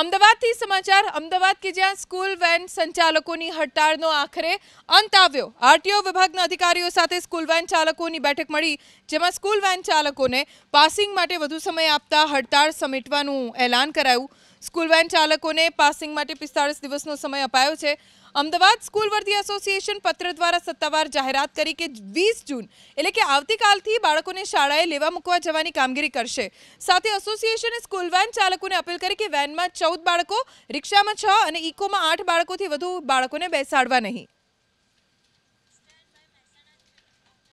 અમદાવાદથી સમાચાર અમદાવાદ કે જ્યાં સ્કૂલ વેન સંચાલકોની હડતાળનો આખરે અંત આવ્યો આરટીઓ વિભાગના અધિકારીઓ સાથે સ્કૂલ વેન ચાલકોની બેઠક મળી જેમાં સ્કૂલ વેન ચાલકોને પાસિંગ માટે વધુ સમય આપતા હડતાળ સમેટવાનું એલાન કરાયું સ્કૂલ વેન ચાલકોને પાસિંગ માટે પિસ્તાળીસ દિવસનો સમય અપાયો છે અમદાવાદ સ્કૂલ વર્ધી એસોસિએશન પત્ર દ્વારા સત્તાવાર જાહેરાત કરી કે વીસ જૂન એટલે કે આવતીકાલથી બાળકોને શાળાએ લેવા મૂકવા જવાની કામગીરી કરશે સાથે એસોસિએશને સ્કૂલ વેન ચાલકોને અપીલ કરી કે વેનમાં ચૌદ બાળકો રિક્ષામાં છ અને ઇકોમાં આઠ બાળકોથી વધુ બાળકોને બેસાડવા નહીં